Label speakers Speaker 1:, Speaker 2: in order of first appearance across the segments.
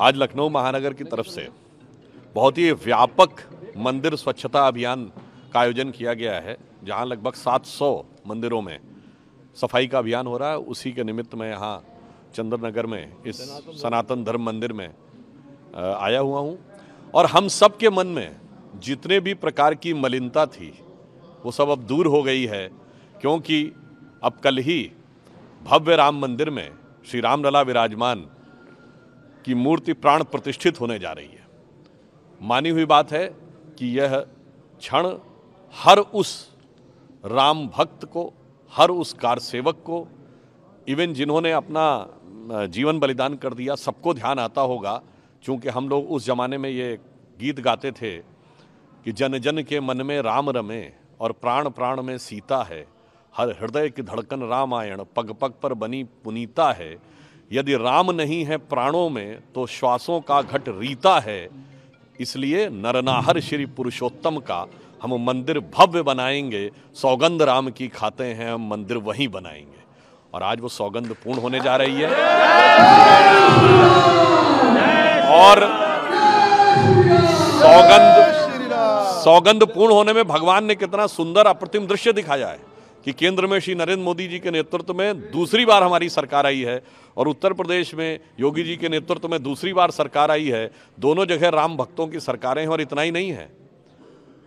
Speaker 1: आज लखनऊ महानगर की तरफ से बहुत ही व्यापक मंदिर स्वच्छता अभियान का आयोजन किया गया है जहां लगभग 700 मंदिरों में सफाई का अभियान हो रहा है उसी के निमित्त मैं यहाँ चंद्रनगर में इस सनातन धर्म मंदिर में आया हुआ हूँ और हम सब के मन में जितने भी प्रकार की मलिनता थी वो सब अब दूर हो गई है क्योंकि अब कल ही भव्य राम मंदिर में श्री रामलला विराजमान कि मूर्ति प्राण प्रतिष्ठित होने जा रही है मानी हुई बात है कि यह क्षण हर उस राम भक्त को हर उस कार सेवक को इवन जिन्होंने अपना जीवन बलिदान कर दिया सबको ध्यान आता होगा क्योंकि हम लोग उस जमाने में ये गीत गाते थे कि जन जन के मन में राम रमे और प्राण प्राण में सीता है हर हृदय की धड़कन रामायण पग पग पर बनी पुनीता है यदि राम नहीं है प्राणों में तो श्वासों का घट रीता है इसलिए नरनाहर श्री पुरुषोत्तम का हम मंदिर भव्य बनाएंगे सौगंध राम की खाते हैं हम मंदिर वहीं बनाएंगे और आज वो सौगंध पूर्ण होने जा रही है और सौगंध सौगंध पूर्ण होने में भगवान ने कितना सुंदर अप्रतिम दृश्य दिखाया है कि केंद्र में श्री नरेंद्र मोदी जी के नेतृत्व में दूसरी बार हमारी सरकार आई है और उत्तर प्रदेश में योगी जी के नेतृत्व में दूसरी बार सरकार आई है दोनों जगह राम भक्तों की सरकारें हैं और इतना ही नहीं है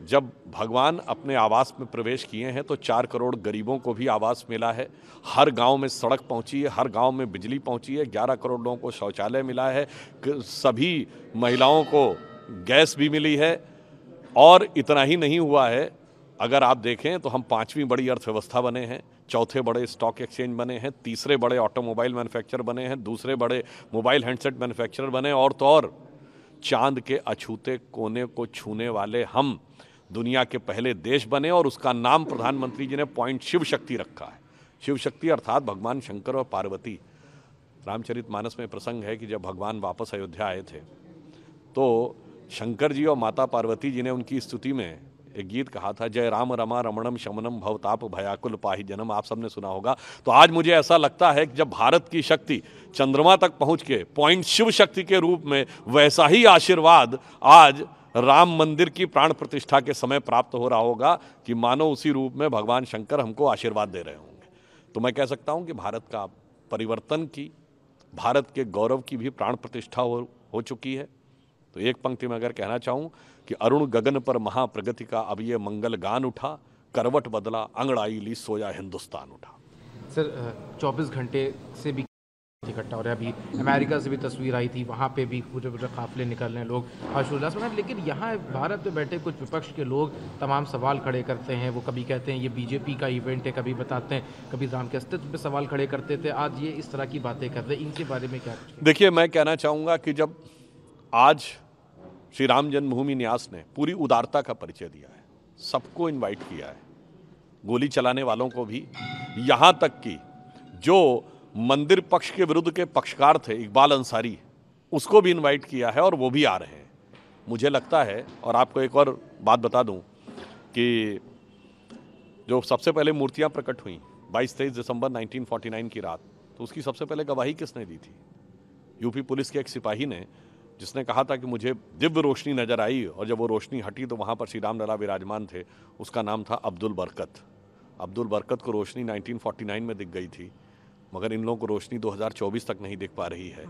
Speaker 1: जब भगवान अपने आवास में प्रवेश किए हैं तो चार करोड़ गरीबों को भी आवास मिला है हर गांव में सड़क पहुंची है हर गांव में बिजली पहुंची है ग्यारह करोड़ लोगों को शौचालय मिला है सभी महिलाओं को गैस भी मिली है और इतना ही नहीं हुआ है अगर आप देखें तो हम पांचवीं बड़ी अर्थव्यवस्था बने हैं चौथे बड़े स्टॉक एक्सचेंज बने हैं तीसरे बड़े ऑटोमोबाइल मैन्युफैक्चरर बने हैं दूसरे बड़े मोबाइल हैंडसेट मैन्युफैक्चरर बने और तो और चांद के अछूते कोने को छूने वाले हम दुनिया के पहले देश बने और उसका नाम प्रधानमंत्री जी ने पॉइंट शिव शक्ति रखा है शिव शक्ति अर्थात भगवान शंकर और पार्वती रामचरित मानस में प्रसंग है कि जब भगवान वापस अयोध्या आए थे तो शंकर जी और माता पार्वती जी ने उनकी स्तुति में एक गीत कहा था जय राम रमा रमणम शमनम भवताप भयाकुल पाही जन्म आप सबने सुना होगा तो आज मुझे ऐसा लगता है कि जब भारत की शक्ति चंद्रमा तक पहुंच के पॉइंट शिव शक्ति के रूप में वैसा ही आशीर्वाद आज राम मंदिर की प्राण प्रतिष्ठा के समय प्राप्त हो रहा होगा कि मानो उसी रूप में भगवान शंकर हमको आशीर्वाद दे रहे होंगे तो मैं कह सकता हूँ कि भारत का परिवर्तन की भारत के गौरव की भी प्राण प्रतिष्ठा हो, हो चुकी है तो एक पंक्ति में अगर कहना चाहूँ कि अरुण गगन पर महाप्रगति का अब ये मंगल गान उठा करवट बदला अंगड़ाई ली सोया हिंदुस्तान उठा सर 24 घंटे से भी इकट्ठा हो रहा है अभी अमेरिका से भी तस्वीर आई थी वहाँ पे भी पूरे पूरे काफिले निकल रहे हैं लोग हर्षोल्लास में लेकिन यहाँ भारत में बैठे कुछ विपक्ष के लोग तमाम सवाल खड़े करते हैं वो कभी कहते हैं ये बीजेपी का इवेंट है कभी बताते हैं कभी राम के अस्तित्व पर सवाल खड़े करते थे आज ये इस तरह की बातें कर रहे हैं इनके बारे में क्या देखिए मैं कहना चाहूँगा कि जब आज श्री राम जन्मभूमि न्यास ने पूरी उदारता का परिचय दिया है सबको इनवाइट किया है गोली चलाने वालों को भी यहाँ तक कि जो मंदिर पक्ष के विरुद्ध के पक्षकार थे इकबाल अंसारी उसको भी इनवाइट किया है और वो भी आ रहे हैं मुझे लगता है और आपको एक और बात बता दूं कि जो सबसे पहले मूर्तियां प्रकट हुई 22 तेईस दिसंबर 1949 की रात तो उसकी सबसे पहले गवाही किसने दी थी यूपी पुलिस के एक सिपाही ने जिसने कहा था कि मुझे दिव्य रोशनी नज़र आई और जब वो रोशनी हटी तो वहाँ पर श्री राम लला विराजमान थे उसका नाम था अब्दुल बरकत अब्दुल बरकत को रोशनी 1949 में दिख गई थी मगर इन लोगों को रोशनी 2024 तक नहीं दिख पा रही है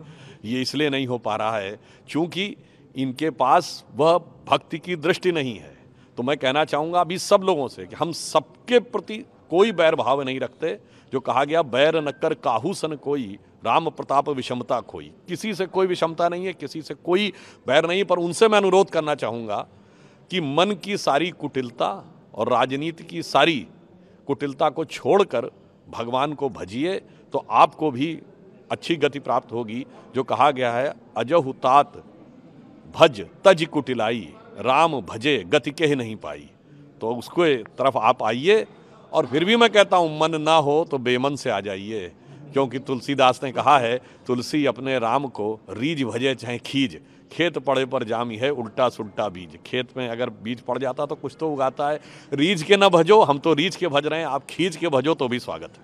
Speaker 1: ये इसलिए नहीं हो पा रहा है क्योंकि इनके पास वह भक्ति की दृष्टि नहीं है तो मैं कहना चाहूँगा अभी सब लोगों से कि हम सबके प्रति कोई बैर भाव नहीं रखते जो कहा गया बैर नक्कर काहू सन कोई राम प्रताप विषमता खोई किसी से कोई विषमता नहीं है किसी से कोई बैर नहीं पर उनसे मैं अनुरोध करना चाहूँगा कि मन की सारी कुटिलता और राजनीति की सारी कुटिलता को छोड़कर भगवान को भजिए तो आपको भी अच्छी गति प्राप्त होगी जो कहा गया है अजहु तात भज तज कुटिलाई राम भजे गति के ही नहीं पाई तो उसके तरफ आप आइए और फिर भी मैं कहता हूँ मन ना हो तो बेमन से आ जाइए क्योंकि तुलसीदास ने कहा है तुलसी अपने राम को रीझ भजे चाहे खीज खेत पड़े पर जामी है उल्टा सुल्टा बीज खेत में अगर बीज पड़ जाता तो कुछ तो उगाता है रीझ के ना भजो हम तो रीझ के भज रहे हैं आप खींच के भजो तो भी स्वागत है